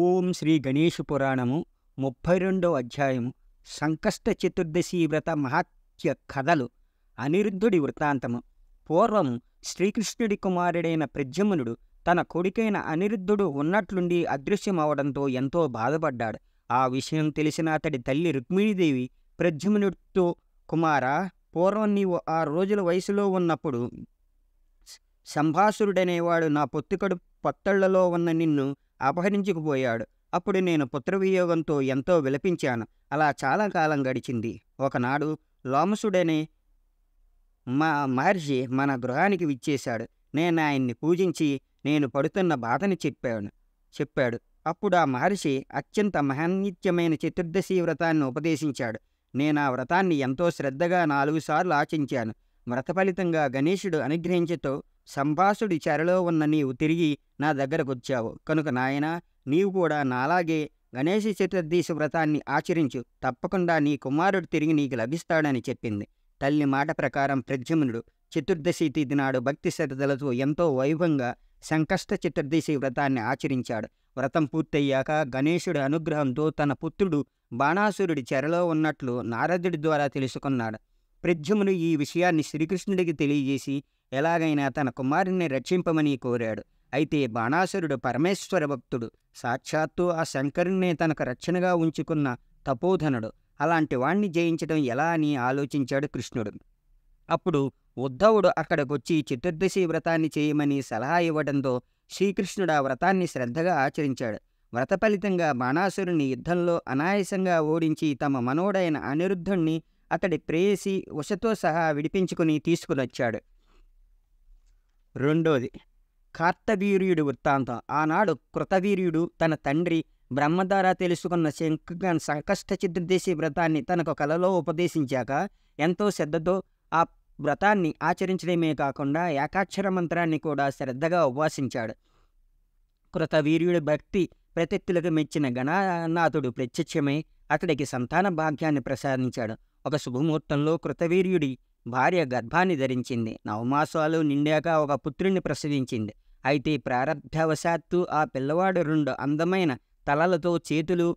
ఓం శ్రీ గణేష పురాణము ముప్పై రెండవ అధ్యాయం సంకష్ట చతుర్దశి వ్రత మహాత్య కథలు అనిరుద్ధుడి వృత్తాంతము పూర్వం శ్రీకృష్ణుడి కుమారుడైన ప్రజమ్మునుడు తన కొడుకైన అనిరుద్ధుడు ఉన్నట్లుండి అదృశ్యమవడంతో ఎంతో బాధపడ్డాడు ఆ విషయం తెలిసిన అతడి తల్లి రుక్మిణీదేవి ప్రజమ్మునుడితో కుమారా పూర్వం నీవు ఆ రోజుల వయసులో ఉన్నప్పుడు సంభాసురుడనేవాడు నా పొత్తికడు పొత్తళ్లలో ఉన్న నిన్ను అపహరించుకుపోయాడు అప్పుడు నేను పుత్రవియోగంతో ఎంతో విలపించాను అలా చాలా కాలం గడిచింది ఒకనాడు లోమసుడనే మా మహర్షి మన గృహానికి విచ్చేశాడు నేను ఆయన్ని పూజించి నేను పడుతున్న బాధని చెప్పాను చెప్పాడు అప్పుడు ఆ మహర్షి అత్యంత మహాన్నిత్యమైన చతుర్దశి వ్రతాన్ని ఉపదేశించాడు నేను ఆ వ్రతాన్ని ఎంతో శ్రద్ధగా నాలుగు సార్లు ఆచించాను వ్రత ఫలితంగా గణేశుడు అనుగ్రహించతో సంభాసుడి చెరలో ఉన్న నీవు తిరిగి నా దగ్గరకొచ్చావు కనుక నాయన నీవు కూడా నాలాగే గణేష చతుర్దశి వ్రతాన్ని ఆచరించు తప్పకుండా నీ కుమారుడు తిరిగి నీకు లభిస్తాడని చెప్పింది తల్లి మాట ప్రకారం ప్రద్యుమ్నుడు చతుర్దశి తిథి నాడు భక్తి శ్రద్ధలతో ఎంతో వైభవంగా సంకష్ట చతుర్దశి వ్రతాన్ని ఆచరించాడు వ్రతం పూర్తయ్యాక గణేశుడి అనుగ్రహంతో తన పుత్రుడు బాణాసురుడి చెరలో ఉన్నట్లు నారదుడి ద్వారా తెలుసుకున్నాడు ప్రద్యుమ్నుడు ఈ విషయాన్ని శ్రీకృష్ణుడికి తెలియజేసి ఎలాగైనా తన కుమారుణ్ణి రక్షింపమని కోరాడు అయితే బాణాసురుడు పరమేశ్వర భక్తుడు సాక్షాత్తు ఆ శంకరుణ్ణే తనకు రక్షణగా ఉంచుకున్న తపోధనుడు అలాంటి వాణ్ణి జయించడం ఎలా అని ఆలోచించాడు కృష్ణుడు అప్పుడు ఉద్ధవుడు అక్కడికొచ్చి చతుర్దశి వ్రతాన్ని చేయమని సలహా ఇవ్వడంతో శ్రీకృష్ణుడు ఆ వ్రతాన్ని శ్రద్ధగా ఆచరించాడు వ్రత ఫలితంగా బాణాసురుణ్ణి యుద్ధంలో అనాయాసంగా ఓడించి తమ మనోడైన అనిరుద్ధుణ్ణి అతడి ప్రేయసి ఉషతో సహా విడిపించుకుని తీసుకునొచ్చాడు రెండోది కార్తవీర్యుడి వృత్తాంతం ఆనాడు కృతవీర్యుడు తన తండ్రి బ్రహ్మ ద్వారా తెలుసుకున్న శంకన్ సంకష్ట చతుర్దశి వ్రతాన్ని తనకు కలలో ఉపదేశించాక ఎంతో శ్రద్ధతో ఆ వ్రతాన్ని ఆచరించడమే కాకుండా ఏకాక్షర మంత్రాన్ని కూడా శ్రద్ధగా ఉపవాసించాడు కృతవీర్యుడి భక్తి ప్రతిత్తులకు మెచ్చిన గణనాథుడు ప్రత్యక్షమై అతడికి సంతాన భాగ్యాన్ని ప్రసాదించాడు ఒక శుభముహూర్తంలో కృతవీర్యుడి భార్య గర్భాన్ని ధరించింది నవమాసాలు నిండాక ఒక పుత్రుణ్ణి ప్రసవించింది అయితే ప్రారంభవశాత్తు ఆ పిల్లవాడు రెండు అందమైన తలలతో చేతులు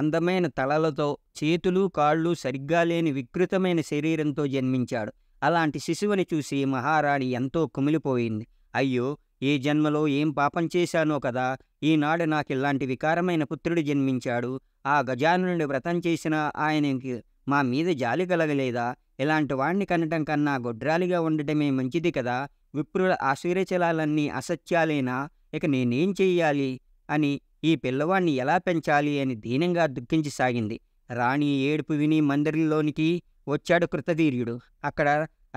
అందమైన తలలతో చేతులు కాళ్ళు సరిగ్గా లేని వికృతమైన శరీరంతో జన్మించాడు అలాంటి శిశువుని చూసి మహారాణి ఎంతో కుమిలిపోయింది అయ్యో ఏ జన్మలో ఏం పాపం చేశానో కదా ఈనాడు నాకు ఇలాంటి వికారమైన పుత్రుడు జన్మించాడు ఆ గజానుని వ్రతం చేసిన ఆయనకి మా మీద జాలి కలగలేదా ఇలాంటి వాణ్ణి కనటం కన్నా గొడ్రాలిగా ఉండటమే మంచిది కదా విప్రుల ఆశ్చర్యచలాలన్నీ అసత్యాలేనా ఇక నేనేం చెయ్యాలి అని ఈ పిల్లవాణ్ణి ఎలా పెంచాలి అని దీనంగా దుఃఖించసాగింది రాణి ఏడుపు విని మందిరంలోనికి వచ్చాడు కృతధీర్యుడు అక్కడ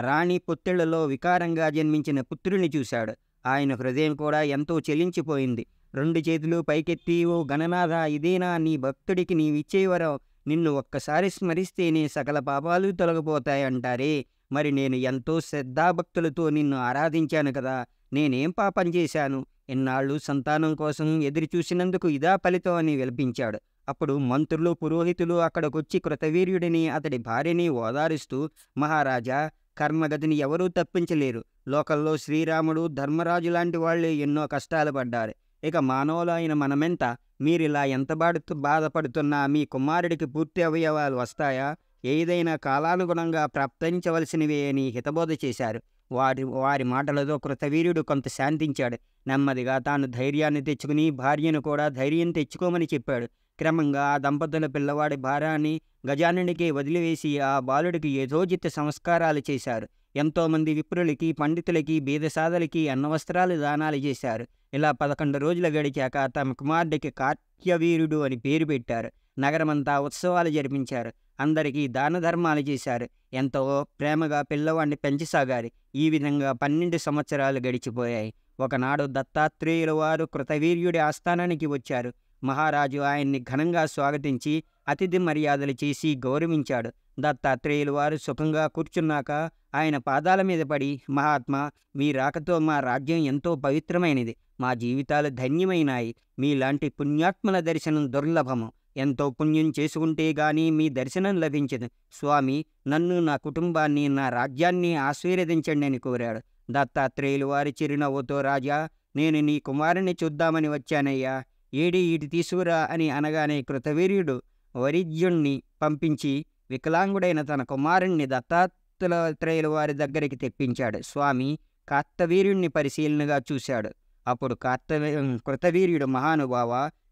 రాణి పొత్తిళ్లలో వికారంగా జన్మించిన పుత్రుని చూశాడు ఆయన హృదయం కూడా ఎంతో చెలించిపోయింది రెండు చేతులు పైకెత్తి ఓ గణనాథ ఇదేనా నీ భక్తుడికి నీవిచ్చేవరో నిన్ను ఒక్కసారి స్మరిస్తేనే సకల పాపాలు తొలగిపోతాయంటారే మరి నేను ఎంతో శ్రద్ధాభక్తులతో నిన్ను ఆరాధించాను కదా నేనేం పాపం చేశాను ఇన్నాళ్ళు సంతానం కోసం ఎదురు చూసినందుకు ఇదా ఫలితం అని విలపించాడు అప్పుడు మంత్రులు పురోహితులు అక్కడికొచ్చి కృతవీర్యుడిని అతడి భార్యని ఓదారుస్తూ మహారాజా కర్మగతిని ఎవరూ తప్పించలేరు లోకల్లో శ్రీరాముడు ధర్మరాజు లాంటి వాళ్ళు ఎన్నో కష్టాలు పడ్డారు ఇక మానవులైన మనమెంత మీరిలా ఎంత బాడుతూ బాధపడుతున్నా మీ కుమారుడికి పూర్తి అవయవాలు వస్తాయా ఏదైనా కాలానుగుణంగా ప్రాప్తించవలసినవే అని హితబోధ చేశారు వారి వారి మాటలతో కృతవీర్యుడు కొంత శాంతించాడు నెమ్మదిగా తాను ధైర్యాన్ని తెచ్చుకుని భార్యను కూడా ధైర్యం తెచ్చుకోమని చెప్పాడు క్రమంగా ఆ దంపతుల పిల్లవాడి భారాన్ని గజానుడికి వదిలివేసి ఆ బాలుడికి యథోచిత సంస్కారాలు చేశారు ఎంతోమంది విప్రులకి పండితులకి బీదసాదలకి అన్నవస్త్రాలు దానాలు చేశారు ఇలా పదకొండు రోజులు గడిచాక తమ కుమారుడికి కార్త్యవీరుడు అని పేరు పెట్టారు నగరమంతా ఉత్సవాలు జరిపించారు అందరికీ దాన ధర్మాలు చేశారు ఎంతో ప్రేమగా పిల్లవాడిని పెంచసాగారు ఈ విధంగా పన్నెండు సంవత్సరాలు గడిచిపోయాయి ఒకనాడు దత్తాత్రేయుల వారు కృతవీర్యుడి ఆస్థానానికి వచ్చారు మహారాజు ఆయన్ని ఘనంగా స్వాగతించి అతిథి మర్యాదలు చేసి గౌరవించాడు దత్తాత్రేయుల వారు సుఖంగా కూర్చున్నాక ఆయన పాదాల మీద పడి మహాత్మా మీ రాకతో మా రాజ్యం ఎంతో పవిత్రమైనది మా జీవితాలు ధన్యమైనాయి మీలాంటి పుణ్యాత్మల దర్శనం దుర్లభము ఎంతో పుణ్యం చేసుకుంటే గాని మీ దర్శనం లభించదు స్వామి నన్ను నా కుటుంబాన్ని నా రాజ్యాన్ని ఆశీర్వదించండి అని కోరాడు దత్తాత్రేయులు వారి చిరునవ్వుతో రాజా నేను నీ కుమారుణ్ణి చూద్దామని వచ్చానయ్యా ఏడి ఇటు తీసుకురా అని అనగానే కృతవీర్యుడు వరిజ్యుణ్ణి పంపించి వికలాంగుడైన తన కుమారుణ్ణి దత్తాత్రేయుల వారి దగ్గరికి తెప్పించాడు స్వామి కాత్తవీర్యుణ్ణి పరిశీలనగా చూశాడు అప్పుడు కార్తవీ కృతవీర్యుడు మహానుభావ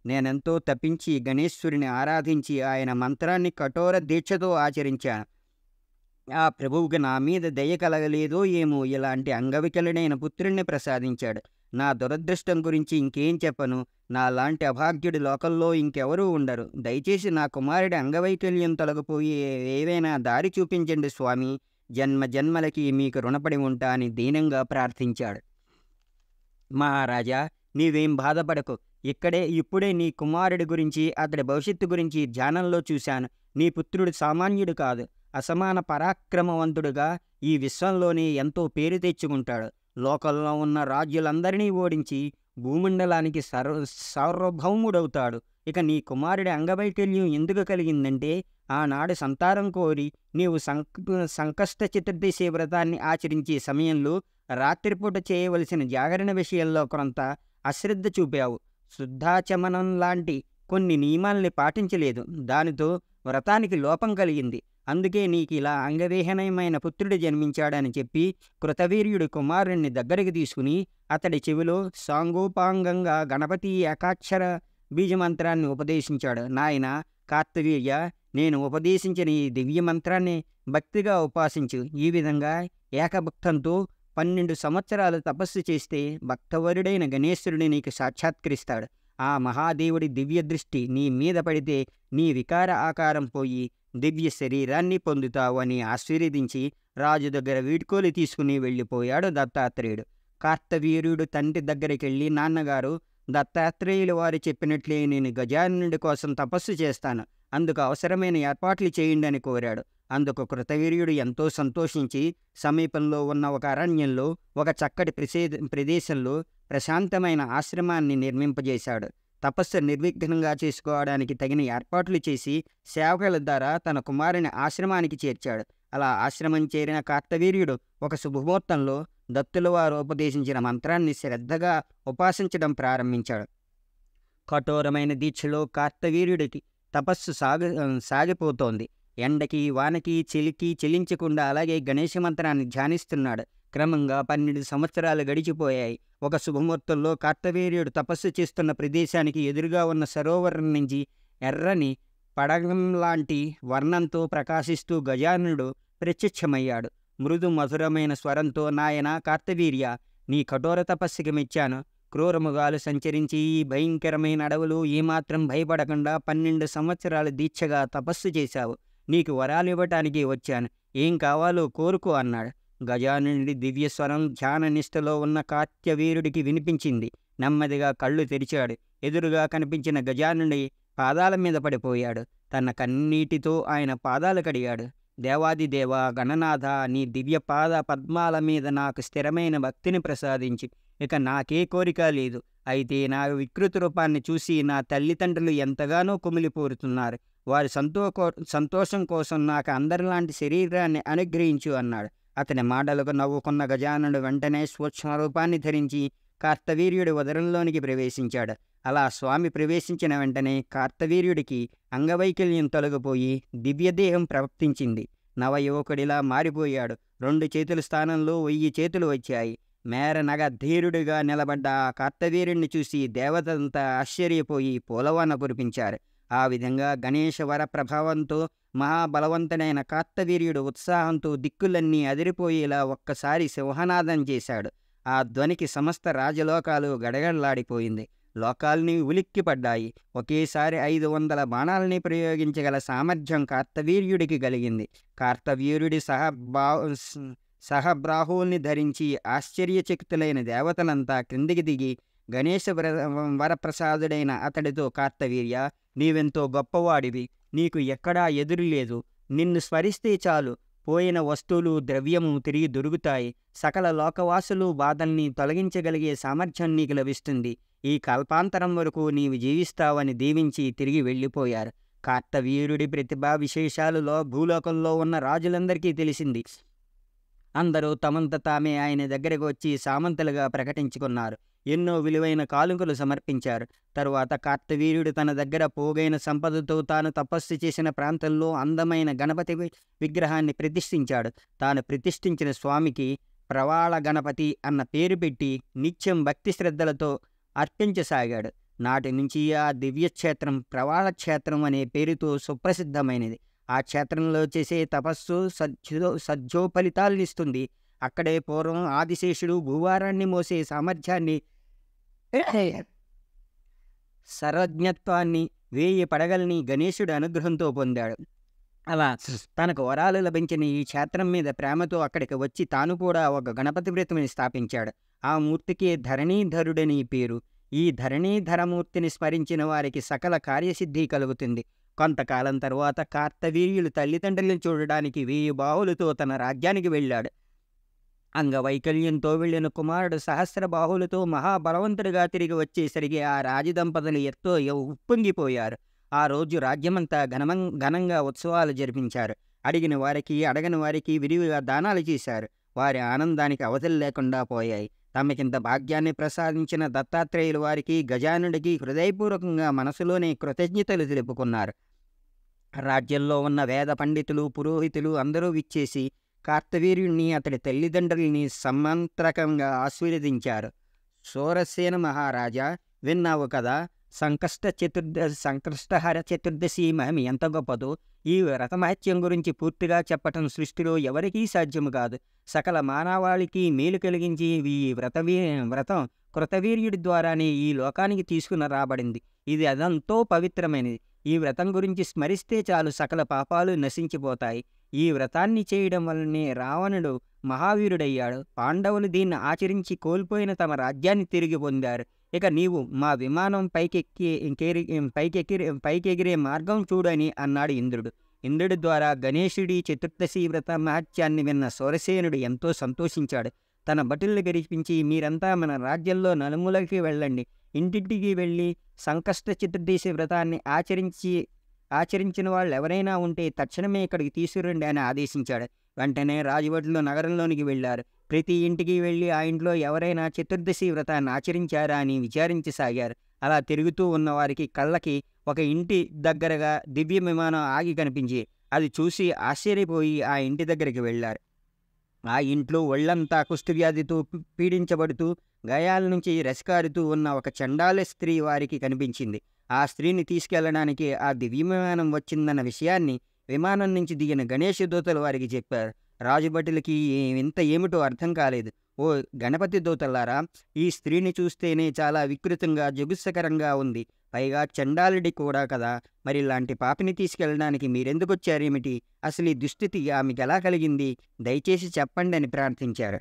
నేనెంతో తప్పించి గణేశ్వరిని ఆరాధించి ఆయన మంత్రాన్ని కఠోర దీక్షతో ఆచరించాను ఆ ప్రభువుకి నా మీద దయ కలగలేదో ఏమో ఇలాంటి అంగవికలుడైన పుత్రుణ్ణి ప్రసాదించాడు నా దురదృష్టం గురించి ఇంకేం చెప్పను నా లాంటి అభాగ్యుడి లోకల్లో ఇంకెవరూ ఉండరు దయచేసి నా కుమారుడి అంగవైకల్యం తొలగిపోయి ఏవైనా దారి చూపించండి స్వామి జన్మ జన్మలకి మీకు రుణపడి ఉంటా అని దీనంగా ప్రార్థించాడు మహారాజా నీవేం బాధపడకు ఇక్కడే ఇప్పుడే నీ కుమారుడి గురించి అతడి భవిష్యత్తు గురించి ధ్యానంలో చూశాను నీ పుత్రుడు సామాన్యుడు కాదు అసమాన పరాక్రమవంతుడుగా ఈ విశ్వంలోనే ఎంతో పేరు తెచ్చుకుంటాడు లోకంలో ఉన్న రాజ్యులందరినీ ఓడించి భూమండలానికి సర్వ సార్వభౌముడవుతాడు ఇక నీ కుమారుడి అంగవైకల్యం ఎందుకు కలిగిందంటే ఆనాడు సంతారం కోరి నీవు సం సంకష్ట చతుర్దశి వ్రతాన్ని ఆచరించే సమయంలో రాత్రిపూట చేయవలసిన జాగరణ విషయంలో కొంత అశ్రద్ధ చూపావు శుద్ధాచమనం లాంటి కొన్ని నియమాల్ని పాటించలేదు దానితో వ్రతానికి లోపం కలిగింది అందుకే నీకు ఇలా అంగవిహీనమైన పుత్రుడు జన్మించాడని చెప్పి కృతవీర్యుడు కుమారుణ్ణి దగ్గరికి తీసుకుని అతడి చెవిలో సాంగోపాంగంగా గణపతి ఏకాక్షర బీజమంత్రాన్ని ఉపదేశించాడు నాయన కార్తికేయ నేను ఉపదేశించిన ఈ దివ్య మంత్రాన్ని భక్తిగా ఉపాసించు ఈ విధంగా ఏకభక్తంతో పన్నెండు సంవత్సరాలు తపస్సు చేస్తే భక్తవరుడైన గణేశుడిని నీకు సాక్షాత్కరిస్తాడు ఆ మహాదేవుడి దివ్య దృష్టి నీ మీద పడితే నీ వికార ఆకారం పోయి దివ్య శరీరాన్ని పొందుతావు అని ఆశీర్వదించి రాజు దగ్గర వీడ్కోలు తీసుకుని వెళ్ళిపోయాడు దత్తాత్రేయుడు కార్తవీర్యుడు తండ్రి దగ్గరికి వెళ్ళి నాన్నగారు దత్తాత్రేయులు వారు చెప్పినట్లే నేను గజానుడి కోసం తపస్సు చేస్తాను అందుకు అవసరమైన ఏర్పాట్లు చేయండి అని కోరాడు అందుకు కృతవీర్యుడు ఎంతో సంతోషించి సమీపంలో ఉన్న ఒక అరణ్యంలో ఒక చక్కటి ప్రసే ప్రదేశంలో ప్రశాంతమైన ఆశ్రమాన్ని నిర్మింపజేశాడు తపస్సు నిర్విఘ్నంగా చేసుకోవడానికి తగిన ఏర్పాట్లు చేసి సేవకుల ద్వారా తన కుమారుని ఆశ్రమానికి చేర్చాడు అలా ఆశ్రమం చేరిన కార్తవీర్యుడు ఒక శుభముహూర్తంలో దత్తుల వారు ఉపదేశించిన మంత్రాన్ని శ్రద్ధగా ఉపాసించడం ప్రారంభించాడు కఠోరమైన దీక్షలో కార్తవీర్యుడికి తపస్సు సాగ సాగిపోతోంది ఎండకి వానకి చెలికి చెలించకుండా అలాగే గణేష మంత్రాన్ని ధ్యానిస్తున్నాడు క్రమంగా పన్నెండు సంవత్సరాలు గడిచిపోయాయి ఒక శుభముహూర్తంలో కార్తవీర్యుడు తపస్సు చేస్తున్న ప్రదేశానికి ఎదురుగా ఉన్న సరోవరం నుంచి ఎర్రని పడగంలాంటి వర్ణంతో ప్రకాశిస్తూ గజానుడు ప్రత్యక్షమయ్యాడు మృదు మధురమైన స్వరంతో నాయన కార్తవీర్య నీ కఠోర తపస్సుకి మెచ్చాను క్రూరముగాలు సంచరించి ఈ భయంకరమైన అడవులు ఏమాత్రం భయపడకుండా పన్నెండు సంవత్సరాల దీక్షగా తపస్సు చేశావు నీకు వరాలు ఇవ్వటానికి వచ్చాను ఏం కావాలో కోరుకు అన్నాడు గజానుడి దివ్యస్వరం ధ్యాననిష్టలో ఉన్న కార్త్యవీరుడికి వినిపించింది నెమ్మదిగా కళ్ళు తెరిచాడు ఎదురుగా కనిపించిన గజానుడి పాదాల మీద పడిపోయాడు తన కన్నీటితో ఆయన పాదాలు కడిగాడు దేవాదిదేవ గణనాథ నీ దివ్య పాద పద్మాల మీద నాకు స్థిరమైన భక్తిని ప్రసాదించి ఇక నాకే కోరిక లేదు అయితే నా వికృత రూపాన్ని చూసి నా తల్లిదండ్రులు ఎంతగానో కుమిలిపోరుతున్నారు వారి సంతో సంతోషం కోసం నాకు అందరిలాంటి శరీరాన్ని అనుగ్రహించు అన్నాడు అతని మాటలకు నవ్వుకున్న గజానుడు వెంటనే స్వచ్ఛ రూపాన్ని ధరించి కార్తవీర్యుడి ఉదరంలోనికి ప్రవేశించాడు అలా స్వామి ప్రవేశించిన వెంటనే కార్తవీర్యుడికి అంగవైకల్యం తొలగిపోయి దివ్యదేహం ప్రవర్తించింది నవయువకుడిలా మారిపోయాడు రెండు చేతుల స్థానంలో వెయ్యి చేతులు వచ్చాయి నగ ధీరుడిగా నిలబడ్డ ఆ కార్తవీరుణ్ణి చూసి దేవతంతా ఆశ్చర్యపోయి పూలవాన కురిపించారు ఆ విధంగా గణేశ వర ప్రభావంతో మహాబలవంతుడైన కార్తవీర్యుడు ఉత్సాహంతో దిక్కులన్నీ అదిరిపోయేలా ఒక్కసారి సింహనాదం చేశాడు ఆ ధ్వనికి సమస్త రాజలోకాలు గడగడలాడిపోయింది లోకాల్ని ఉలిక్కిపడ్డాయి ఒకేసారి ఐదు వందల బాణాలని ప్రయోగించగల సామర్థ్యం కార్తవీర్యుడికి కలిగింది కార్తవీర్యుడి బా సహబ్రాహువుల్ని ధరించి ఆశ్చర్యచకితులైన దేవతలంతా క్రిందికి దిగి గణేశ వరప్రసాదుడైన అతడితో కార్తవీర్య నీవెంతో గొప్పవాడివి నీకు ఎక్కడా ఎదురు లేదు నిన్ను స్మరిస్తే చాలు పోయిన వస్తువులు ద్రవ్యము తిరిగి దొరుకుతాయి సకల లోకవాసులు బాధల్ని తొలగించగలిగే సామర్థ్యం నీకు లభిస్తుంది ఈ కల్పాంతరం వరకు నీవు జీవిస్తావని దీవించి తిరిగి వెళ్ళిపోయారు కార్తవీరుడి ప్రతిభా విశేషాలులో భూలోకంలో ఉన్న రాజులందరికీ తెలిసింది అందరూ తమంత తామే ఆయన దగ్గరకు వచ్చి సామంతలుగా ప్రకటించుకున్నారు ఎన్నో విలువైన కాలుకలు సమర్పించారు తరువాత కార్తవీర్యుడు తన దగ్గర పోగైన సంపదతో తాను తపస్సు చేసిన ప్రాంతంలో అందమైన గణపతి విగ్రహాన్ని ప్రతిష్ఠించాడు తాను ప్రతిష్ఠించిన స్వామికి ప్రవాళ గణపతి అన్న పేరు పెట్టి నిత్యం భక్తి శ్రద్ధలతో అర్పించసాగాడు నాటి నుంచి ఆ దివ్యక్షేత్రం ప్రవాళ క్షేత్రం అనే పేరుతో సుప్రసిద్ధమైనది ఆ క్షేత్రంలో చేసే తపస్సు సజ్జో సజ్జో ఫలితాలనిస్తుంది అక్కడే పూర్వం ఆదిశేషుడు భూవారాన్ని మోసే సామర్థ్యాన్ని సర్వజ్ఞత్వాన్ని వేయి పడగల్ని గణేశుడు అనుగ్రహంతో పొందాడు అలా తనకు వరాలు లభించిన ఈ క్షేత్రం మీద ప్రేమతో అక్కడికి వచ్చి తాను కూడా ఒక గణపతి వ్రతమిని స్థాపించాడు ఆ మూర్తికి ధరణీధరుడని పేరు ఈ ధరణీధరమూర్తిని స్మరించిన వారికి సకల కార్యసిద్ధి కలుగుతుంది కొంతకాలం తరువాత కార్తవీర్యులు తల్లిదండ్రులను చూడడానికి వెయ్యి బావులతో తన రాజ్యానికి వెళ్ళాడు అంగవైకల్యంతో వెళ్లిన కుమారుడు సహస్రబాహులతో మహాబలవంతుడిగా తిరిగి వచ్చేసరికి ఆ రాజదంపతులు ఎత్తో ఉప్పొంగిపోయారు ఆ రోజు రాజ్యమంతా ఘనమం ఘనంగా ఉత్సవాలు జరిపించారు అడిగిన వారికి అడగని వారికి విరివిగా దానాలు చేశారు వారి ఆనందానికి అవధులు లేకుండా పోయాయి తమకింత భాగ్యాన్ని ప్రసాదించిన దత్తాత్రేయులు వారికి గజానుడికి హృదయపూర్వకంగా మనసులోనే కృతజ్ఞతలు తెలుపుకున్నారు రాజ్యంలో ఉన్న వేద పండితులు పురోహితులు అందరూ విచ్చేసి కార్తవీర్యుణ్ణి అతడి తల్లిదండ్రుల్ని సమంత్రకంగా ఆశీర్వదించారు సూరసేన మహారాజా విన్నావు కదా సంకష్ట చతుర్ద సంకష్టహర చతుర్దశి మహిమ ఎంత గొప్పదో ఈ వ్రతమహత్యం గురించి పూర్తిగా చెప్పటం సృష్టిలో ఎవరికీ సాధ్యము కాదు సకల మానవాళికి మేలు కలిగించి ఈ వ్రతవీ వ్రతం కృతవీర్యుడి ద్వారానే ఈ లోకానికి తీసుకుని రాబడింది ఇది అదంతో పవిత్రమైనది ఈ వ్రతం గురించి స్మరిస్తే చాలు సకల పాపాలు నశించిపోతాయి ఈ వ్రతాన్ని చేయడం వల్లనే రావణుడు మహావీరుడయ్యాడు పాండవులు దీన్ని ఆచరించి కోల్పోయిన తమ రాజ్యాన్ని తిరిగి పొందారు ఇక నీవు మా విమానం పైకెక్కి ఇంకేరి పైకెక్కి పైకెగిరే మార్గం చూడని అన్నాడు ఇంద్రుడు ఇంద్రుడి ద్వారా గణేశుడి చతుర్దశి వ్రత మహత్యాన్ని విన్న సోరసేనుడు ఎంతో సంతోషించాడు తన భటుల్ని గరిపించి మీరంతా మన రాజ్యంలో నలుమూలకి వెళ్ళండి ఇంటింటికి వెళ్ళి సంకష్ట చతుర్దశి వ్రతాన్ని ఆచరించి ఆచరించిన వాళ్ళు ఎవరైనా ఉంటే తక్షణమే ఇక్కడికి తీసుకురండి అని ఆదేశించాడు వెంటనే రాజభటులు నగరంలోనికి వెళ్ళారు ప్రతి ఇంటికి వెళ్ళి ఆ ఇంట్లో ఎవరైనా చతుర్దశి వ్రతాన్ని ఆచరించారా అని విచారించసాగారు అలా తిరుగుతూ ఉన్నవారికి కళ్ళకి ఒక ఇంటి దగ్గరగా దివ్య విమానం ఆగి కనిపించి అది చూసి ఆశ్చర్యపోయి ఆ ఇంటి దగ్గరికి వెళ్ళారు ఆ ఇంట్లో ఒళ్ళంతా కుష్ఠవ్యాధితో పీడించబడుతూ గాయాల నుంచి రెస్కారుతూ ఉన్న ఒక చండాల స్త్రీ వారికి కనిపించింది ఆ స్త్రీని తీసుకెళ్లడానికి ఆ దివ్యమానం వచ్చిందన్న విషయాన్ని విమానం నుంచి దిగిన గణేష్ దూతలు వారికి చెప్పారు రాజుభటులకి ఇంత ఏమిటో అర్థం కాలేదు ఓ గణపతి దూతలారా ఈ స్త్రీని చూస్తేనే చాలా వికృతంగా జగుస్సకరంగా ఉంది పైగా చండాలుడి కూడా కదా మరి ఇలాంటి పాపిని తీసుకెళ్ళడానికి మీరెందుకు వచ్చారేమిటి అసలు ఈ దుస్థితి ఆమెకి ఎలా కలిగింది దయచేసి చెప్పండి అని ప్రార్థించారు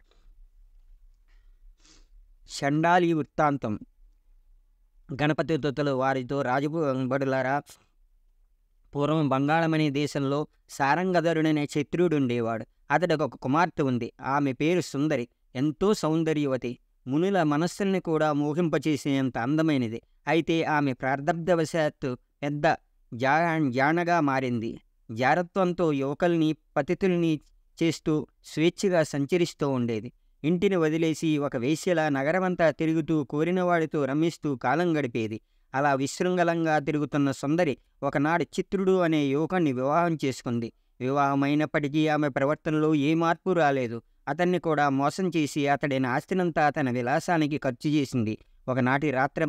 చండాలి వృత్తాంతం గణపతి దొత్తలు వారితో రాజపు వెంబడులారా పూర్వం బంగాళమనే దేశంలో సారంగధరుడనే క్షత్రియుడు ఉండేవాడు అతడు ఒక కుమార్తె ఉంది ఆమె పేరు సుందరి ఎంతో సౌందర్యవతి మునుల మనస్సుల్ని కూడా మోహింపచేసేంత అందమైనది అయితే ఆమె ప్రార్థబ్ధవశాత్తు పెద్ద జా జానగా మారింది జారత్వంతో యువకుల్ని పతితుల్ని చేస్తూ స్వేచ్ఛగా సంచరిస్తూ ఉండేది ఇంటిని వదిలేసి ఒక వేశ్యలా నగరమంతా తిరుగుతూ కోరినవాడితో రమిస్తూ కాలం గడిపేది అలా విశృంగలంగా తిరుగుతున్న సుందరి ఒకనాడు చిత్రుడు అనే యువకుణ్ణి వివాహం చేసుకుంది వివాహమైనప్పటికీ ఆమె ప్రవర్తనలో ఏ మార్పు రాలేదు అతన్ని కూడా మోసం చేసి అతడిని ఆస్తినంతా తన విలాసానికి ఖర్చు చేసింది ఒకనాటి రాత్రి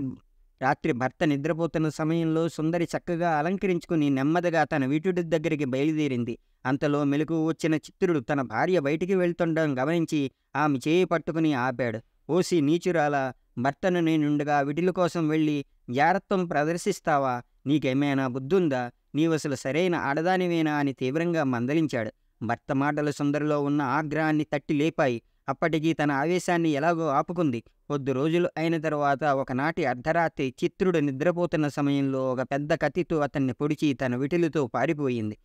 రాత్రి భర్త నిద్రపోతున్న సమయంలో సుందరి చక్కగా అలంకరించుకుని నెమ్మదిగా తన వీటుడి దగ్గరికి బయలుదేరింది అంతలో మెలకు వచ్చిన చిత్రుడు తన భార్య బయటికి వెళ్తుండడం గమనించి ఆమె చేయి పట్టుకుని ఆపాడు ఓసి నీచురాలా భర్తను నేనుండగా విటిల కోసం వెళ్ళి జారత్వం ప్రదర్శిస్తావా నీకేమైనా బుద్ధుందా నీవసలు సరైన ఆడదానివేనా అని తీవ్రంగా మందలించాడు భర్త మాటల సుందరిలో ఉన్న ఆగ్రహాన్ని తట్టి లేపాయి అప్పటికీ తన ఆవేశాన్ని ఎలాగో ఆపుకుంది కొద్ది రోజులు అయిన తర్వాత ఒకనాటి అర్ధరాత్రి చిత్రుడు నిద్రపోతున్న సమయంలో ఒక పెద్ద కత్తితో అతన్ని పొడిచి తన విటిలితో పారిపోయింది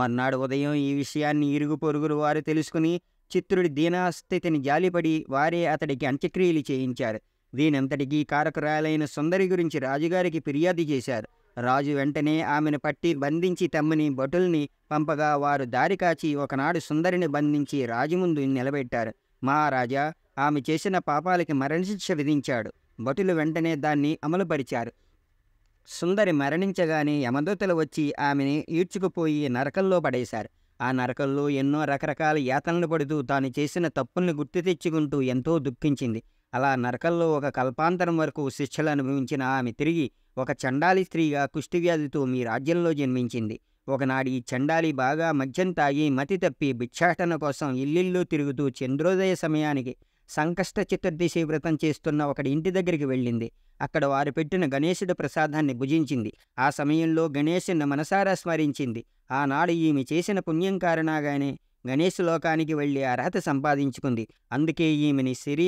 మర్నాడు ఉదయం ఈ విషయాన్ని ఇరుగు పొరుగురు వారు తెలుసుకుని చిత్రుడి దీనాస్థితిని జాలిపడి వారే అతడికి అంత్యక్రియలు చేయించారు దీనంతటికీ కారకురాలైన సుందరి గురించి రాజుగారికి ఫిర్యాదు చేశారు రాజు వెంటనే ఆమెను పట్టి బంధించి తమ్ముని భటుల్ని పంపగా వారు దారి కాచి ఒకనాడు సుందరిని బంధించి రాజు ముందు నిలబెట్టారు మహారాజా ఆమె చేసిన పాపాలకి మరణశిక్ష విధించాడు భటులు వెంటనే దాన్ని అమలుపరిచారు సుందరి మరణించగానే యమదూతలు వచ్చి ఆమెని ఈడ్చుకుపోయి నరకంలో పడేశారు ఆ నరకంలో ఎన్నో రకరకాల యాతనలు పడుతూ తాను చేసిన తప్పుల్ని గుర్తు తెచ్చుకుంటూ ఎంతో దుఃఖించింది అలా నరకంలో ఒక కల్పాంతరం వరకు శిక్షలు అనుభవించిన ఆమె తిరిగి ఒక చండాలి స్త్రీగా వ్యాధితో మీ రాజ్యంలో జన్మించింది ఒకనాడు ఈ చండాలి బాగా మద్యం తాగి మతి తప్పి భిక్షాటన కోసం ఇల్లిల్లు తిరుగుతూ చంద్రోదయ సమయానికి సంకష్ట చతుర్దశి వ్రతం చేస్తున్న ఒకటి ఇంటి దగ్గరికి వెళ్ళింది అక్కడ వారు పెట్టిన గణేశుడి ప్రసాదాన్ని భుజించింది ఆ సమయంలో గణేశుని మనసారా స్మరించింది ఆనాడు ఈమె చేసిన పుణ్యం కారణంగానే గణేష్ లోకానికి వెళ్ళి అర్హత సంపాదించుకుంది అందుకే ఈమెని శరీ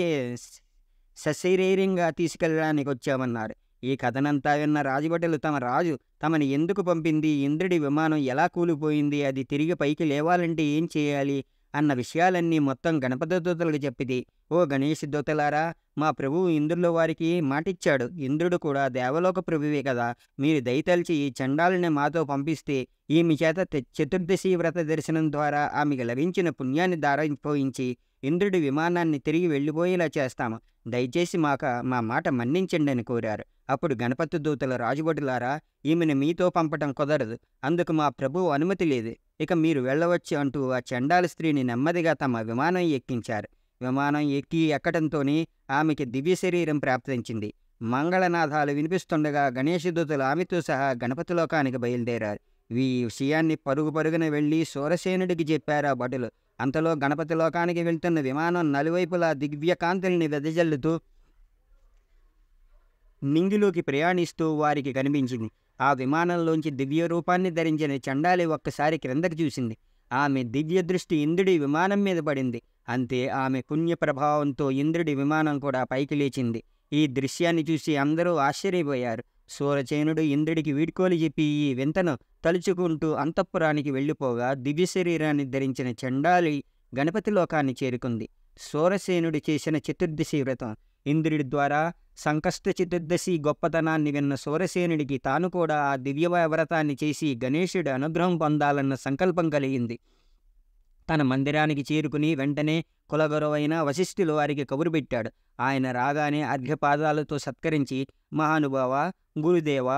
సశరీరంగా తీసుకెళ్ళడానికి వచ్చామన్నారు ఈ కథనంతా విన్న రాజుభటులు తమ రాజు తమని ఎందుకు పంపింది ఇంద్రుడి విమానం ఎలా కూలిపోయింది అది తిరిగి పైకి లేవాలంటే ఏం చేయాలి అన్న విషయాలన్నీ మొత్తం గణపతి దూతలకు చెప్పిది ఓ గణేష్ దూతలారా మా ప్రభువు ఇంద్రుల వారికి మాటిచ్చాడు ఇంద్రుడు కూడా దేవలోక ప్రభువే కదా మీరు దయతలిచి ఈ చండాలని మాతో పంపిస్తే ఈమె చేత చతుర్దశి వ్రత దర్శనం ద్వారా ఆమెకు లభించిన పుణ్యాన్ని దారపోయించి ఇంద్రుడి విమానాన్ని తిరిగి వెళ్ళిపోయేలా చేస్తాము దయచేసి మాక మా మాట మన్నించండి అని కోరారు అప్పుడు గణపతి దూతల రాజుబడులారా ఈమెను మీతో పంపటం కుదరదు అందుకు మా ప్రభువు అనుమతి లేదు ఇక మీరు వెళ్ళవచ్చు అంటూ ఆ చండాల స్త్రీని నెమ్మదిగా తమ విమానం ఎక్కించారు విమానం ఎక్కి ఎక్కడంతోనే ఆమెకి దివ్య శరీరం ప్రాప్తించింది మంగళనాథాలు వినిపిస్తుండగా గణేశదూతులు ఆమెతో సహా గణపతి లోకానికి బయలుదేరారు ఈ విషయాన్ని పరుగు పరుగున వెళ్ళి సూరసేనుడికి చెప్పారు ఆ భటులు అంతలో గణపతి లోకానికి వెళ్తున్న విమానం నలువైపులా దివ్యకాంతుల్ని వెదజల్లుతూ నింగిలోకి ప్రయాణిస్తూ వారికి కనిపించింది ఆ విమానంలోంచి దివ్య రూపాన్ని ధరించిన చండాలి ఒక్కసారి క్రిందకు చూసింది ఆమె దివ్య దృష్టి ఇంద్రుడి విమానం మీద పడింది అంతే ఆమె పుణ్య ప్రభావంతో ఇంద్రుడి విమానం కూడా పైకి లేచింది ఈ దృశ్యాన్ని చూసి అందరూ ఆశ్చర్యపోయారు సూరచేనుడు ఇంద్రుడికి వీడ్కోలు చెప్పి ఈ వింతను తలుచుకుంటూ అంతఃపురానికి వెళ్ళిపోగా దివ్య శరీరాన్ని ధరించిన చండాలి గణపతి లోకాన్ని చేరుకుంది సూరసేనుడు చేసిన చతుర్దశి వ్రతం ఇంద్రుడి ద్వారా సంకష్ట చతుర్దశి గొప్పతనాన్ని విన్న సూరసేనుడికి తాను కూడా ఆ దివ్య వ్రతాన్ని చేసి గణేషుడి అనుగ్రహం పొందాలన్న సంకల్పం కలిగింది తన మందిరానికి చేరుకుని వెంటనే కులగురవైన వశిష్ఠులు వారికి కబురు పెట్టాడు ఆయన రాగానే అర్ఘ్యపాదాలతో సత్కరించి మహానుభావ గురుదేవ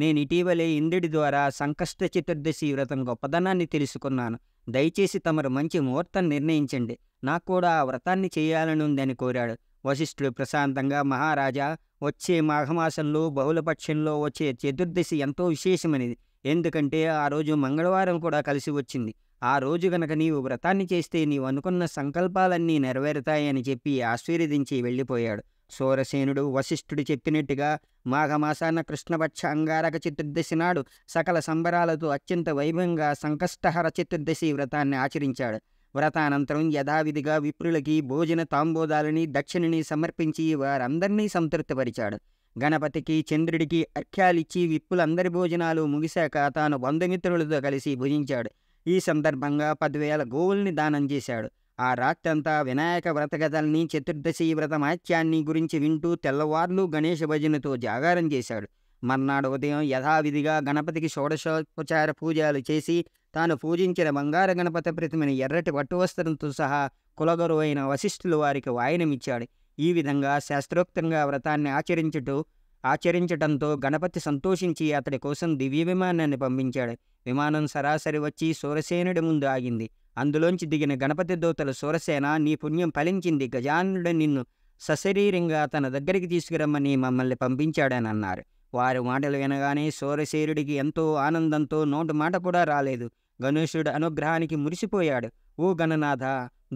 నేను ఇటీవలే ఇంద్రుడి ద్వారా సంకష్ట చతుర్దశి వ్రతం గొప్పదనాన్ని తెలుసుకున్నాను దయచేసి తమరు మంచి ముహూర్తం నిర్ణయించండి నాకు కూడా ఆ వ్రతాన్ని చేయాలనుందని ఉందని కోరాడు వశిష్ఠుడు ప్రశాంతంగా మహారాజా వచ్చే మాఘమాసంలో బహుళపక్షంలో వచ్చే చతుర్దశి ఎంతో విశేషమైనది ఎందుకంటే ఆ రోజు మంగళవారం కూడా కలిసి వచ్చింది ఆ రోజు గనక నీవు వ్రతాన్ని చేస్తే నీవు అనుకున్న సంకల్పాలన్నీ నెరవేరుతాయని చెప్పి ఆశీర్వదించి వెళ్ళిపోయాడు సూరసేనుడు వశిష్ఠుడు చెప్పినట్టుగా మాఘమాసాన కృష్ణపక్ష అంగారక చతుర్దశి నాడు సకల సంబరాలతో అత్యంత వైభవంగా సంకష్టహర చతుర్దశి వ్రతాన్ని ఆచరించాడు వ్రతానంతరం యథావిధిగా విప్రులకి భోజన తాంబోదాలని దక్షిణని సమర్పించి వారందరినీ సంతృప్తిపరిచాడు గణపతికి చంద్రుడికి అర్ఖ్యాలిచ్చి విప్పులందరి భోజనాలు ముగిశాక తాను బంధుమిత్రులతో కలిసి భుజించాడు ఈ సందర్భంగా పదివేల గోవుల్ని దానం చేశాడు ఆ రాత్రంతా వినాయక వ్రతగదల్ని చతుర్దశి వ్రతమాత్యాన్ని గురించి వింటూ తెల్లవార్లు గణేష భజనతో జాగారం చేశాడు మర్నాడు ఉదయం యథావిధిగా గణపతికి షోడశోపచార పూజలు చేసి తాను పూజించిన బంగార గణపతి ప్రతిమని ఎర్రటి పట్టువస్త్రంతో సహా కులగరువైన వశిష్ఠులు వారికి వాయనమిచ్చాడు ఈ విధంగా శాస్త్రోక్తంగా వ్రతాన్ని ఆచరించుటూ ఆచరించటంతో గణపతి సంతోషించి అతడి కోసం దివ్య విమానాన్ని పంపించాడు విమానం సరాసరి వచ్చి సూరసేనుడి ముందు ఆగింది అందులోంచి దిగిన గణపతి దూతలు సూరసేన నీ పుణ్యం ఫలించింది గజానుడు నిన్ను సశరీరంగా తన దగ్గరికి తీసుకురమ్మని మమ్మల్ని పంపించాడని అన్నారు వారి మాటలు వినగానే సూరసేనుడికి ఎంతో ఆనందంతో నోటు మాట కూడా రాలేదు గణేశుడు అనుగ్రహానికి మురిసిపోయాడు ఓ గణనాథ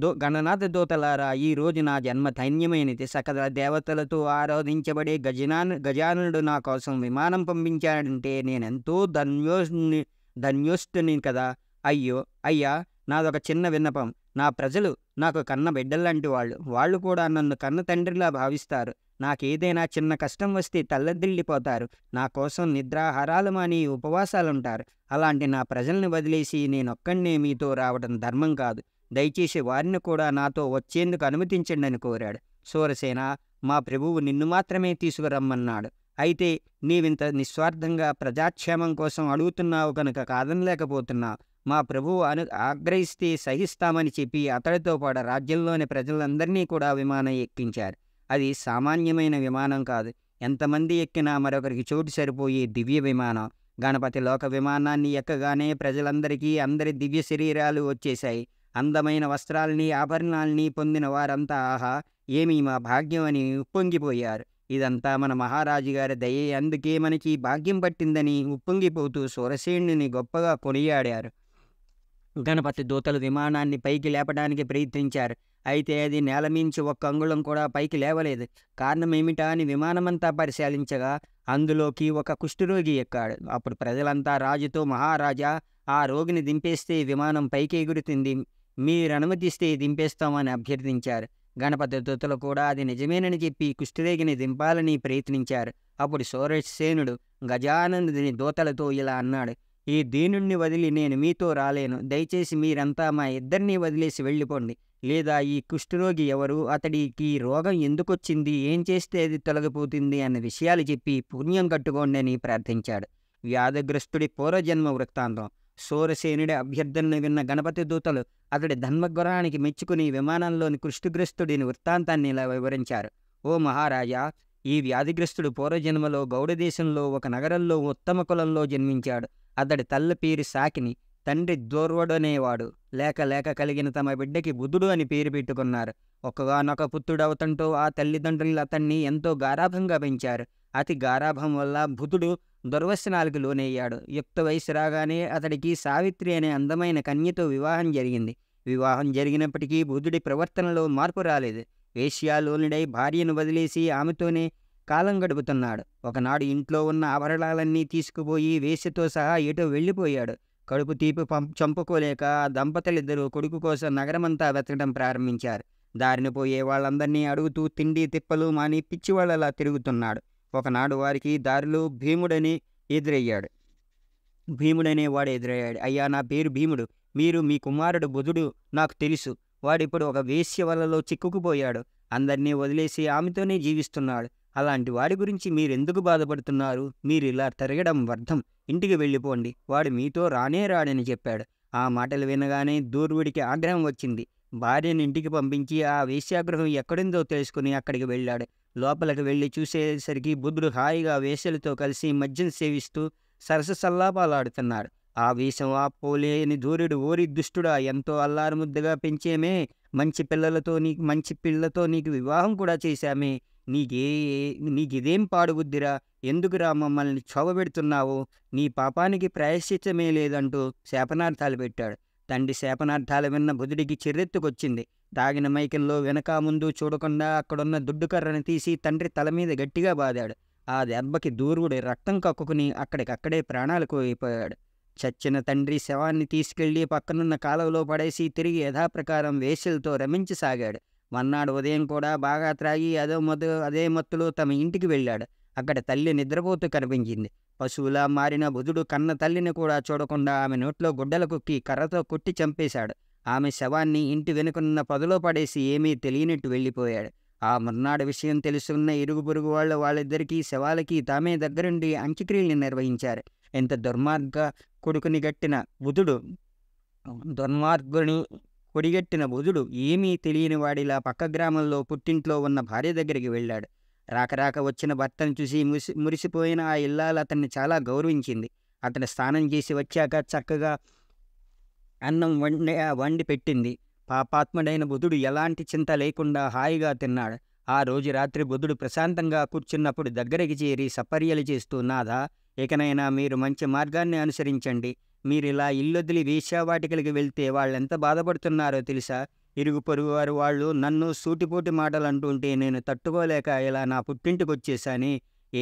దో గణనాథ దూతలారా ఈ రోజు నా జన్మ ధైన్యమైనది సకల దేవతలతో ఆరాధించబడే గజనాన్ గజానుడు నా కోసం విమానం పంపించాడంటే నేనెంతో ధన్యో ధన్యోస్తుని కదా అయ్యో అయ్యా నాదొక చిన్న విన్నపం నా ప్రజలు నాకు కన్న బిడ్డల్లాంటి వాళ్ళు వాళ్ళు కూడా నన్ను కన్న తండ్రిలా భావిస్తారు నాకేదైనా చిన్న కష్టం వస్తే తల్లదిల్లిపోతారు నా కోసం నిద్రాహారాలు మాని ఉపవాసాలుంటారు అలాంటి నా ప్రజల్ని వదిలేసి నేనొక్కడినే మీతో రావడం ధర్మం కాదు దయచేసి వారిని కూడా నాతో వచ్చేందుకు అనుమతించండి అని కోరాడు సూరసేన మా ప్రభువు నిన్ను మాత్రమే తీసుకురమ్మన్నాడు అయితే నీవింత నిస్వార్థంగా ప్రజాక్షేమం కోసం అడుగుతున్నావు కనుక కాదనలేకపోతున్నా మా ప్రభువు అను ఆగ్రహిస్తే సహిస్తామని చెప్పి అతడితో పాటు రాజ్యంలోని ప్రజలందరినీ కూడా విమానం ఎక్కించారు అది సామాన్యమైన విమానం కాదు ఎంతమంది ఎక్కినా మరొకరికి చోటు సరిపోయే దివ్య విమానం గణపతి లోక విమానాన్ని ఎక్కగానే ప్రజలందరికీ అందరి దివ్య శరీరాలు వచ్చేశాయి అందమైన వస్త్రాల్ని ఆభరణాల్ని పొందిన వారంతా ఆహా ఏమీ మా భాగ్యం అని ఉప్పొంగిపోయారు ఇదంతా మన మహారాజు గారి దయే అందుకే మనకి భాగ్యం పట్టిందని ఉప్పొంగిపోతూ సురసేణుని గొప్పగా కొనియాడారు గణపతి దూతలు విమానాన్ని పైకి లేపడానికి ప్రయత్నించారు అయితే అది మించి ఒక్క అంగుళం కూడా పైకి లేవలేదు కారణం ఏమిటా అని విమానమంతా పరిశీలించగా అందులోకి ఒక కుష్ఠరోగి ఎక్కాడు అప్పుడు ప్రజలంతా రాజుతో మహారాజా ఆ రోగిని దింపేస్తే విమానం పైకి ఎగురుతుంది మీరు అనుమతిస్తే దింపేస్తామని అభ్యర్థించారు గణపతి దూతలు కూడా అది నిజమేనని చెప్పి కుష్ఠరేగిని దింపాలని ప్రయత్నించారు అప్పుడు సేనుడు గజానందుని దూతలతో ఇలా అన్నాడు ఈ దీనుణ్ణి వదిలి నేను మీతో రాలేను దయచేసి మీరంతా మా ఇద్దరినీ వదిలేసి వెళ్ళిపోండి లేదా ఈ కుష్ఠరోగి ఎవరు అతడికి రోగం ఎందుకు వచ్చింది ఏం చేస్తే అది తొలగిపోతుంది అన్న విషయాలు చెప్పి పుణ్యం కట్టుకోండి అని ప్రార్థించాడు వ్యాధగ్రస్తుడి పూర్వజన్మ వృత్తాంతం సూరసేనుడి అభ్యర్థనను విన్న గణపతి దూతలు అతడి ధన్మగ్రహానికి మెచ్చుకుని విమానంలోని కృష్ణగ్రస్తుడిని వృత్తాంతాన్ని ఇలా వివరించారు ఓ మహారాజా ఈ వ్యాధిగ్రస్తుడు పూర్వజన్మలో గౌడదేశంలో ఒక నగరంలో ఉత్తమ కులంలో జన్మించాడు అతడి తల్ల పేరు సాకిని తండ్రి దోర్వడు అనేవాడు లేక లేక కలిగిన తమ బిడ్డకి బుధుడు అని పేరు పెట్టుకున్నారు ఒక్కగానొక పుత్రుడవుతంటూ ఆ తల్లిదండ్రులు అతన్ని ఎంతో గారాభంగా పెంచారు అతి గారాభం వల్ల బుధుడు దుర్వశనాలకు లోనయ్యాడు యుక్త వయసు రాగానే అతడికి సావిత్రి అనే అందమైన కన్యతో వివాహం జరిగింది వివాహం జరిగినప్పటికీ బుధుడి ప్రవర్తనలో మార్పు రాలేదు వేశ్యాలోనుడై భార్యను వదిలేసి ఆమెతోనే కాలం గడుపుతున్నాడు ఒకనాడు ఇంట్లో ఉన్న ఆభరణాలన్నీ తీసుకుపోయి వేశ్యతో సహా ఎటో వెళ్ళిపోయాడు కడుపు తీపి పం చంపుకోలేక దంపతులిద్దరూ కొడుకు కోసం నగరమంతా వెతకడం ప్రారంభించారు దారిని పోయే వాళ్ళందరినీ అడుగుతూ తిండి తిప్పలు మాని పిచ్చివాళ్ళలా తిరుగుతున్నాడు ఒకనాడు వారికి దారిలో భీముడని ఎదురయ్యాడు భీముడనే వాడు ఎదురయ్యాడు అయ్యా నా పేరు భీముడు మీరు మీ కుమారుడు బుధుడు నాకు తెలుసు వాడిప్పుడు ఒక వేశ్య వలలో చిక్కుకుపోయాడు అందరినీ వదిలేసి ఆమెతోనే జీవిస్తున్నాడు అలాంటి వాడి గురించి మీరెందుకు బాధపడుతున్నారు మీరు ఇలా తిరగడం వర్ధం ఇంటికి వెళ్ళిపోండి వాడు మీతో రానే రాడని చెప్పాడు ఆ మాటలు వినగానే దూర్వుడికి ఆగ్రహం వచ్చింది భార్యను ఇంటికి పంపించి ఆ వేశ్యాగ్రహం ఎక్కడుందో తెలుసుకుని అక్కడికి వెళ్ళాడు లోపలికి వెళ్ళి చూసేసరికి బుద్ధుడు హాయిగా వేసలతో కలిసి మద్యం సేవిస్తూ సరస సల్లాపాలాడుతున్నాడు ఆ వేషం ఆ పోలేని దూరుడు ఓరి దుష్టుడా ఎంతో ముద్దగా పెంచేమే మంచి పిల్లలతో నీకు మంచి పిల్లతో నీకు వివాహం కూడా చేశామే నీకే నీకిదేం ఇదేం పాడుబుద్దిరా ఎందుకురా మమ్మల్ని పెడుతున్నావు నీ పాపానికి ప్రాయశ్చిత్తమే లేదంటూ శాపనార్థాలు పెట్టాడు తండ్రి శాపనార్థాలు విన్న బుధుడికి చిర్రెత్తుకొచ్చింది తాగిన మైకంలో వెనక ముందు చూడకుండా అక్కడున్న దుడ్డు కర్రను తీసి తండ్రి తల మీద గట్టిగా బాదాడు ఆ దెబ్బకి దూర్వుడి రక్తం కక్కుకుని అక్కడికక్కడే ప్రాణాలు కోల్పోయాడు చచ్చిన తండ్రి శవాన్ని తీసుకెళ్లి పక్కనున్న కాలువలో పడేసి తిరిగి యథాప్రకారం వేషలతో రమించసాగాడు మన్నాడు ఉదయం కూడా బాగా త్రాగి అదో మత్తు అదే మత్తులో తమ ఇంటికి వెళ్ళాడు అక్కడ తల్లి నిద్రపోతూ కనిపించింది పశువులా మారిన బుధుడు కన్న తల్లిని కూడా చూడకుండా ఆమె నోట్లో గుడ్డలు కుక్కి కర్రతో కొట్టి చంపేశాడు ఆమె శవాన్ని ఇంటి వెనుకనున్న పదులో పడేసి ఏమీ తెలియనట్టు వెళ్ళిపోయాడు ఆ మర్నాడు విషయం తెలుసుకున్న ఇరుగు పొరుగు వాళ్ళు వాళ్ళిద్దరికీ శవాలకి తామే దగ్గరుండి అంత్యక్రియల్ని నిర్వహించారు ఎంత దుర్మార్గ కొడుకుని గట్టిన బుధుడు దుర్మార్గుని పొడిగట్టిన బుధుడు ఏమీ తెలియని వాడిలా పక్క గ్రామంలో పుట్టింట్లో ఉన్న భార్య దగ్గరికి వెళ్ళాడు రాకరాక వచ్చిన భర్తను చూసి ముసి మురిసిపోయిన ఆ ఇల్లాలు అతన్ని చాలా గౌరవించింది అతని స్నానం చేసి వచ్చాక చక్కగా అన్నం వండి వండి పెట్టింది పాపాత్ముడైన బుధుడు ఎలాంటి చింత లేకుండా హాయిగా తిన్నాడు ఆ రోజు రాత్రి బుధుడు ప్రశాంతంగా కూర్చున్నప్పుడు దగ్గరికి చేరి సపర్యలు చేస్తూ నాథా ఇకనైనా మీరు మంచి మార్గాన్ని అనుసరించండి మీరు ఇలా ఇల్లొదిలి వేశ్యావాటికలకి వెళ్తే వాళ్ళెంత బాధపడుతున్నారో తెలుసా ఇరుగు పొరుగు వారు వాళ్ళు నన్ను సూటిపోటి మాటలు అంటుంటే నేను తట్టుకోలేక ఇలా నా పుట్టింటికి వచ్చేసాని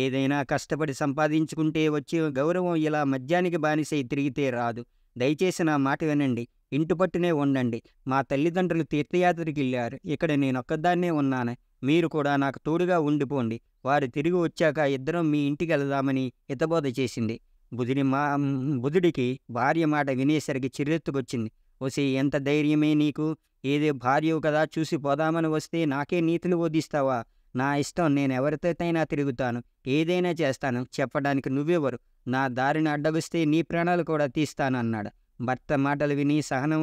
ఏదైనా కష్టపడి సంపాదించుకుంటే వచ్చే గౌరవం ఇలా మద్యానికి బానిసై తిరిగితే రాదు దయచేసి నా మాట వినండి ఇంటి పట్టునే ఉండండి మా తల్లిదండ్రులు తీర్థయాత్రకి వెళ్ళారు ఇక్కడ నేను ఒక్కదాన్నే ఉన్నాను మీరు కూడా నాకు తోడుగా ఉండిపోండి వారు తిరిగి వచ్చాక ఇద్దరం మీ ఇంటికి వెళదామని హితబోధ చేసింది బుధుడి మా బుధుడికి భార్య మాట వినేసరికి చిరెత్తుకొచ్చింది ఒసే ఎంత ధైర్యమే నీకు ఏదే భార్యవు కదా చూసి పోదామని వస్తే నాకే నీతులు వదిస్తావా నా ఇష్టం నేను ఎవరితోనైనా తిరుగుతాను ఏదైనా చేస్తాను చెప్పడానికి నువ్వెవరు నా దారిని అడ్డగిస్తే నీ ప్రాణాలు కూడా తీస్తానన్నాడు భర్త మాటలు విని సహనం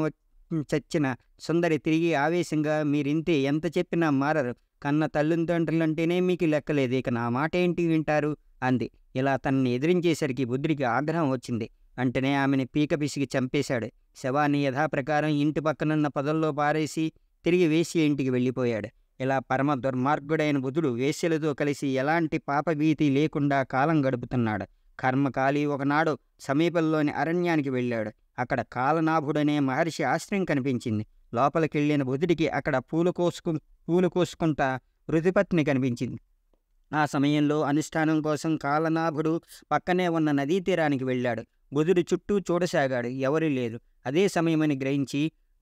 చచ్చిన సుందరి తిరిగి ఆవేశంగా మీరింతే ఎంత చెప్పినా మారరు కన్న తల్లిదండ్రులంటేనే మీకు లెక్కలేదు ఇక నా మాట ఏంటి వింటారు అంది ఇలా తనని ఎదిరించేసరికి బుద్ధుడికి ఆగ్రహం వచ్చింది అంటనే ఆమెని పీక పిసికి చంపేశాడు శవాన్ని యథాప్రకారం ఇంటి పక్కనున్న పొదల్లో పారేసి తిరిగి వేసి ఇంటికి వెళ్ళిపోయాడు ఇలా పరమ దుర్మార్గుడైన బుధుడు వేశ్యలతో కలిసి ఎలాంటి పాపభీతి లేకుండా కాలం గడుపుతున్నాడు కర్మకాళి ఒకనాడు సమీపంలోని అరణ్యానికి వెళ్ళాడు అక్కడ కాలనాభుడనే మహర్షి ఆశ్రయం కనిపించింది లోపలికెళ్ళిన బుధుడికి అక్కడ పూలు కోసుకు పూలు కోసుకుంటా రుతిపత్ని కనిపించింది ఆ సమయంలో అనుష్ఠానం కోసం కాలనాభుడు పక్కనే ఉన్న నదీ తీరానికి వెళ్ళాడు బుధుడు చుట్టూ చూడసాగాడు ఎవరూ లేరు అదే సమయమని గ్రహించి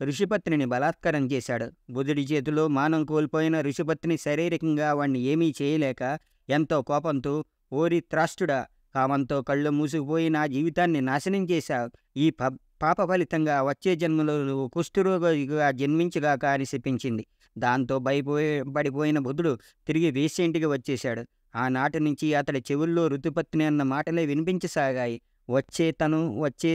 ఋషిపత్నిని బలాత్కారం చేశాడు బుధుడి చేతిలో మానం కోల్పోయిన ఋషిపత్ని శారీరకంగా వాణ్ణి ఏమీ చేయలేక ఎంతో కోపంతో ఓరి త్రాష్టుడా కామంతో కళ్ళు మూసుకుపోయి నా జీవితాన్ని నాశనం చేశావు ఈ పబ్ పాప ఫలితంగా వచ్చే జన్మలో కుష్ఠరోగిగా జన్మించగాక అని శపించింది దాంతో భయపోయి పడిపోయిన బుద్ధుడు తిరిగి వేసేంటికి వచ్చేశాడు ఆనాటి నుంచి అతడి చెవుల్లో ఋతుపత్ని అన్న మాటలే వినిపించసాగాయి వచ్చే తను వచ్చే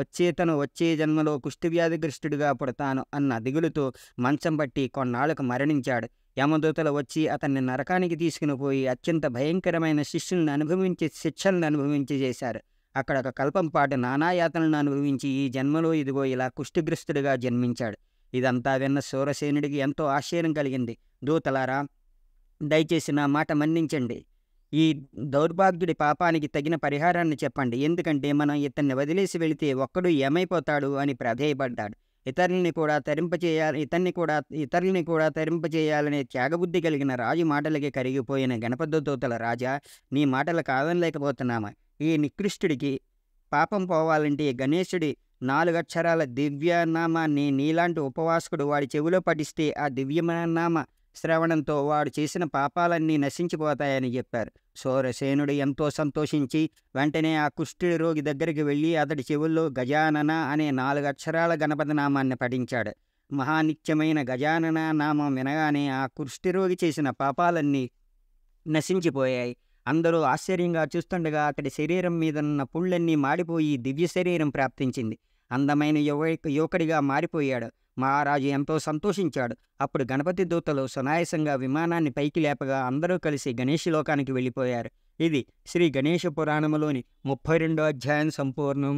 వచ్చే తను వచ్చే జన్మలో కుష్ఠవ్యాధిగ్రస్తుడిగా పుడతాను అన్న దిగులుతో మంచం పట్టి కొన్నాళ్లకు మరణించాడు యమదూతలు వచ్చి అతన్ని నరకానికి తీసుకుని పోయి అత్యంత భయంకరమైన శిష్యులను అనుభవించే శిక్షలను అనుభవించి చేశారు అక్కడ ఒక కల్పం పాటు నానాయాతలను అనుభవించి ఈ జన్మలో ఇదిగో ఇలా కుష్టిగ్రస్తుడిగా జన్మించాడు ఇదంతా విన్న సూరసేనుడికి ఎంతో ఆశ్చర్యం కలిగింది దూతలారా దయచేసి నా మాట మన్నించండి ఈ దౌర్భాగ్యుడి పాపానికి తగిన పరిహారాన్ని చెప్పండి ఎందుకంటే మనం ఇతన్ని వదిలేసి వెళితే ఒక్కడు ఏమైపోతాడు అని ప్రాధేయపడ్డాడు ఇతరుల్ని కూడా తరింపచేయాలి ఇతన్ని కూడా ఇతరుల్ని కూడా తరింపచేయాలనే త్యాగబుద్ధి కలిగిన రాజు మాటలకి కరిగిపోయిన గణపతి దూతల రాజా నీ మాటలు లేకపోతున్నామా ఈ నికృష్టుడికి పాపం పోవాలంటే గణేశుడి నాలుగక్షరాల దివ్యనామాన్ని నీలాంటి ఉపవాసకుడు వాడి చెవిలో పఠిస్తే ఆ దివ్యనామ శ్రవణంతో వాడు చేసిన పాపాలన్నీ నశించిపోతాయని చెప్పారు సోరసేనుడు ఎంతో సంతోషించి వెంటనే ఆ కుష్ఠుడి రోగి దగ్గరికి వెళ్ళి అతడి చెవుల్లో గజానన అనే నాలుగు అక్షరాల గణపతి నామాన్ని పఠించాడు మహానిత్యమైన గజానన నామం వినగానే ఆ కుష్ఠిరోగి చేసిన పాపాలన్నీ నశించిపోయాయి అందరూ ఆశ్చర్యంగా చూస్తుండగా అతడి శరీరం మీదనున్న పుళ్ళన్నీ మాడిపోయి దివ్య శరీరం ప్రాప్తించింది అందమైన యువ యువకుడిగా మారిపోయాడు మహారాజు ఎంతో సంతోషించాడు అప్పుడు గణపతి దూతలు సునాయసంగా విమానాన్ని పైకి లేపగా అందరూ కలిసి గణేష్ లోకానికి వెళ్ళిపోయారు ఇది శ్రీ గణేష పురాణములోని ముప్పై రెండో అధ్యాయం సంపూర్ణం